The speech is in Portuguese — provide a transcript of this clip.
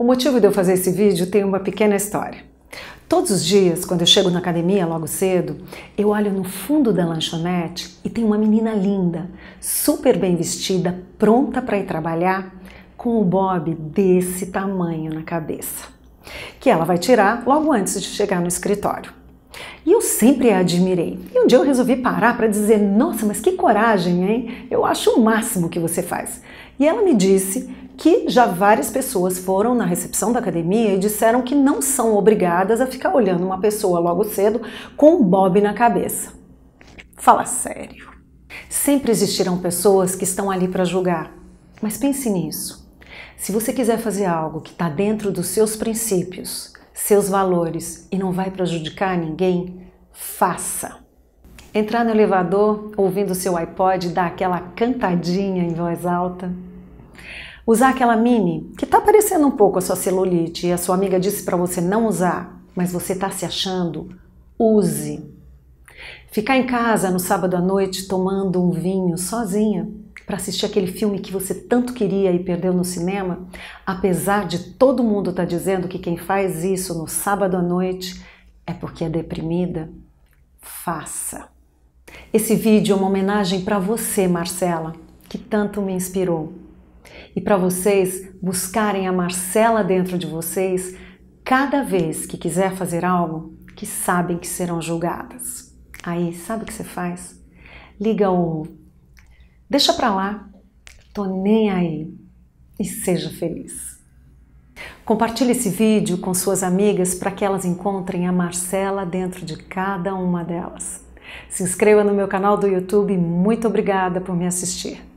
O motivo de eu fazer esse vídeo tem uma pequena história. Todos os dias, quando eu chego na academia logo cedo, eu olho no fundo da lanchonete e tem uma menina linda, super bem vestida, pronta para ir trabalhar, com o bob desse tamanho na cabeça, que ela vai tirar logo antes de chegar no escritório. E eu sempre a admirei. E um dia eu resolvi parar para dizer: Nossa, mas que coragem, hein? Eu acho o máximo que você faz. E ela me disse que já várias pessoas foram na recepção da academia e disseram que não são obrigadas a ficar olhando uma pessoa logo cedo com um bob na cabeça. Fala sério. Sempre existirão pessoas que estão ali para julgar. Mas pense nisso. Se você quiser fazer algo que está dentro dos seus princípios, seus valores e não vai prejudicar ninguém, faça. Entrar no elevador ouvindo seu iPod dar aquela cantadinha em voz alta. Usar aquela mini que tá parecendo um pouco a sua celulite e a sua amiga disse para você não usar, mas você tá se achando, use. Ficar em casa no sábado à noite tomando um vinho sozinha para assistir aquele filme que você tanto queria e perdeu no cinema, apesar de todo mundo estar tá dizendo que quem faz isso no sábado à noite é porque é deprimida, faça. Esse vídeo é uma homenagem para você, Marcela, que tanto me inspirou. E para vocês buscarem a Marcela dentro de vocês cada vez que quiser fazer algo que sabem que serão julgadas. Aí, sabe o que você faz? Liga o deixa para lá, tô nem aí e seja feliz. Compartilhe esse vídeo com suas amigas para que elas encontrem a Marcela dentro de cada uma delas. Se inscreva no meu canal do YouTube. Muito obrigada por me assistir.